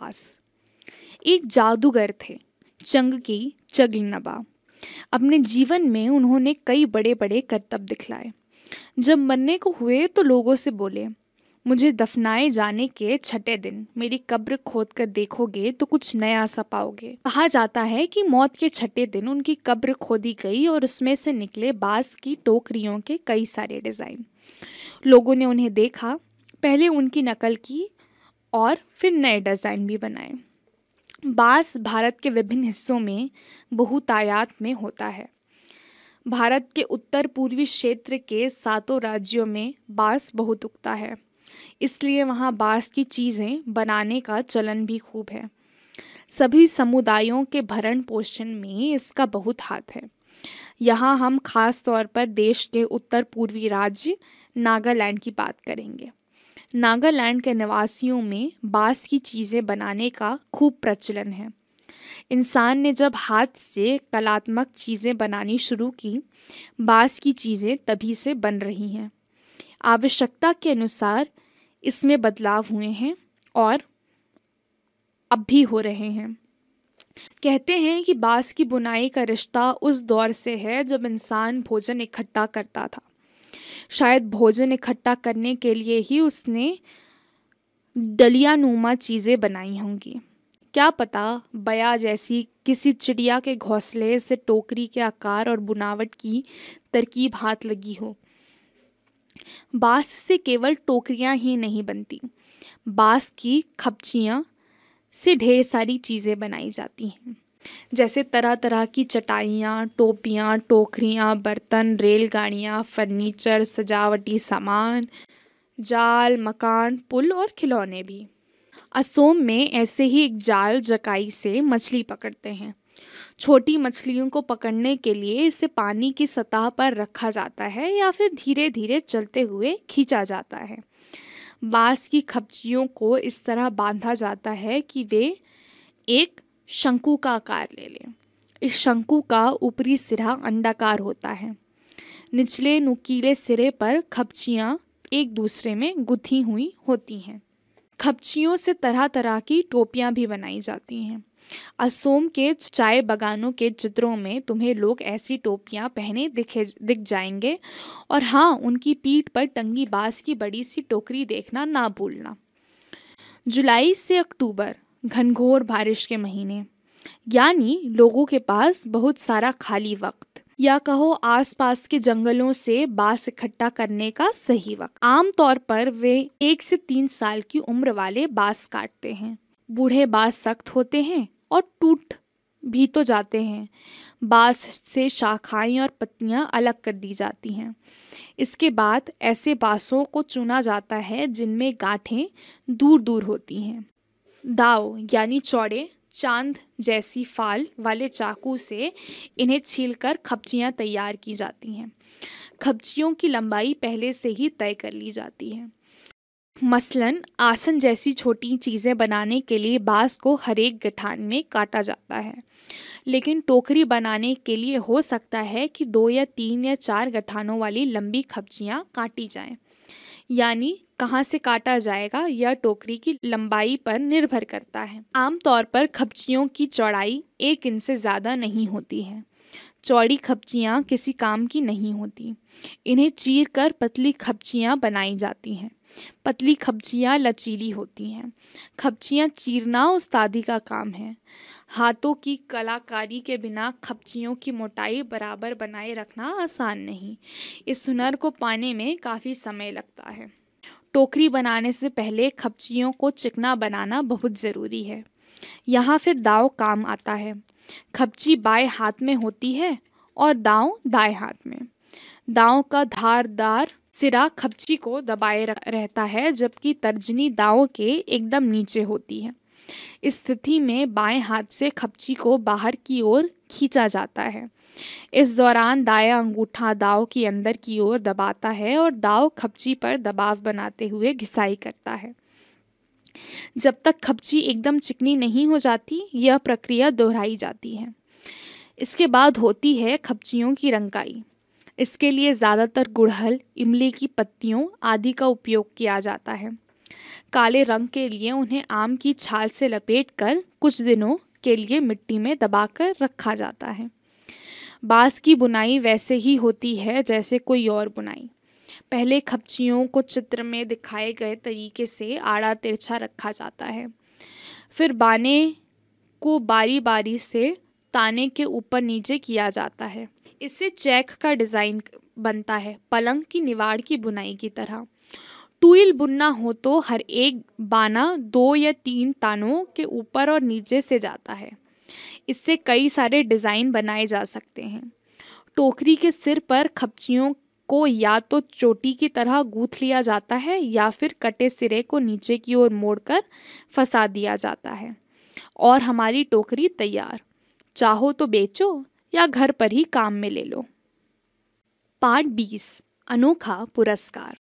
बास एक जादूगर थे चंग की चगल नबा अपने जीवन में उन्होंने कई बड़े बड़े करतब दिखलाए जब मरने को हुए तो लोगों से बोले मुझे दफनाए जाने के छठे दिन मेरी कब्र खोद कर देखोगे तो कुछ नया सा पाओगे कहा जाता है कि मौत के छठे दिन उनकी कब्र खोदी गई और उसमें से निकले बांस की टोकरियों के कई सारे डिज़ाइन लोगों ने उन्हें देखा पहले उनकी नकल की और फिर नए डिज़ाइन भी बनाए बांस भारत के विभिन्न हिस्सों में बहुतायात में होता है भारत के उत्तर पूर्वी क्षेत्र के सातों राज्यों में बांस बहुत उगता है इसलिए वहाँ बांस की चीज़ें बनाने का चलन भी खूब है सभी समुदायों के भरण पोषण में इसका बहुत हाथ है यहाँ हम खास तौर पर देश के उत्तर पूर्वी राज्य नागालैंड की बात करेंगे नागालैंड के निवासियों में बाँस की चीज़ें बनाने का खूब प्रचलन है इंसान ने जब हाथ से कलात्मक चीज़ें बनानी शुरू की बाँस की चीज़ें तभी से बन रही हैं आवश्यकता के अनुसार इसमें बदलाव हुए हैं और अब भी हो रहे हैं कहते हैं कि बाँस की बुनाई का रिश्ता उस दौर से है जब इंसान भोजन इकट्ठा करता था शायद भोजन इकट्ठा करने के लिए ही उसने डलिया नुमा चीज़ें बनाई होंगी क्या पता बया जैसी किसी चिड़िया के घोंसले से टोकरी के आकार और बुनावट की तरकीब हाथ लगी हो बाँस से केवल टोकरियां ही नहीं बनती बाँस की खपचियाँ से ढेर सारी चीज़ें बनाई जाती हैं जैसे तरह तरह की चटाइयाँ टोपियाँ टोकरियाँ बर्तन रेलगाड़ियाँ फर्नीचर सजावटी सामान जाल मकान पुल और खिलौने भी असोम में ऐसे ही एक जाल जकाई से मछली पकड़ते हैं छोटी मछलियों को पकड़ने के लिए इसे पानी की सतह पर रखा जाता है या फिर धीरे धीरे चलते हुए खींचा जाता है बाँस की खपचियों को इस तरह बांधा जाता है कि वे एक शंकु का आकार ले लें इस शंकु का ऊपरी सिरा अंडाकार होता है निचले नुकीले सिरे पर खपचियाँ एक दूसरे में गुथी हुई होती हैं खपचियों से तरह तरह की टोपियाँ भी बनाई जाती हैं असोम के चाय बगानों के चित्रों में तुम्हें लोग ऐसी टोपियाँ पहने दिखे दिख जाएंगे और हाँ उनकी पीठ पर टंगी बाँस की बड़ी सी टोकरी देखना ना भूलना जुलाई से अक्टूबर घनघोर बारिश के महीने यानी लोगों के पास बहुत सारा खाली वक्त या कहो आसपास के जंगलों से बांस इकट्ठा करने का सही वक्त आमतौर पर वे एक से तीन साल की उम्र वाले बांस काटते हैं बूढ़े बांस सख्त होते हैं और टूट भी तो जाते हैं बांस से शाखाएं और पत्तियां अलग कर दी जाती हैं इसके बाद ऐसे बांसों को चुना जाता है जिनमें गांठें दूर दूर होती हैं दाव यानी चौड़े चांद जैसी फाल वाले चाकू से इन्हें छीलकर खपचियाँ तैयार की जाती हैं खपचियों की लंबाई पहले से ही तय कर ली जाती है मसलन आसन जैसी छोटी चीज़ें बनाने के लिए बाँस को हरेक गठान में काटा जाता है लेकिन टोकरी बनाने के लिए हो सकता है कि दो या तीन या चार गठानों वाली लंबी खपचियाँ काटी जाएं। यानी कहाँ से काटा जाएगा यह टोकरी की लंबाई पर निर्भर करता है आमतौर पर खपचियों की चौड़ाई एक इंच से ज़्यादा नहीं होती है चौड़ी खपचियाँ किसी काम की नहीं होती इन्हें चीर कर पतली खपचियाँ बनाई जाती हैं पतली खपचियाँ लचीली होती हैं खपचियाँ चीरना उस्तादी का काम है हाथों की कलाकारी के बिना खपचियों की मोटाई बराबर बनाए रखना आसान नहीं इस हुनर को पाने में काफ़ी समय लगता है टोकरी बनाने से पहले खपचियों को चिकना बनाना बहुत ज़रूरी है यहाँ फिर दाव काम आता है खपची बाएं हाथ में होती है और दाव दाएं हाथ में दाव का धारदार सिरा खपची को दबाए रहता है जबकि तर्जनी दाव के एकदम नीचे होती है इस स्थिति में बाएं हाथ से खपची को बाहर की ओर खींचा जाता है इस दौरान दाया अंगूठा दाव की अंदर की ओर दबाता है और दाव खपची पर दबाव बनाते हुए घिसाई करता है जब तक खपची एकदम चिकनी नहीं हो जाती यह प्रक्रिया दोहराई जाती है इसके बाद होती है खपचियों की रंगाई इसके लिए ज़्यादातर गुड़हल इमली की पत्तियों आदि का उपयोग किया जाता है काले रंग के लिए उन्हें आम की छाल से लपेटकर कुछ दिनों के लिए मिट्टी में दबाकर रखा जाता है बाँस की बुनाई वैसे ही होती है जैसे कोई और बुनाई पहले खपचियों को चित्र में दिखाए गए तरीके से आड़ा तिरछा रखा जाता है फिर बाने को बारी बारी से ताने के ऊपर नीचे किया जाता है इससे चेक का डिज़ाइन बनता है पलंग की निवाड़ की बुनाई की तरह टूल बुनना हो तो हर एक बाना दो या तीन तानों के ऊपर और नीचे से जाता है इससे कई सारे डिज़ाइन बनाए जा सकते हैं टोकरी के सिर पर खपचियों को या तो चोटी की तरह गूथ लिया जाता है या फिर कटे सिरे को नीचे की ओर मोड़कर फंसा दिया जाता है और हमारी टोकरी तैयार चाहो तो बेचो या घर पर ही काम में ले लो पार्ट बीस अनोखा पुरस्कार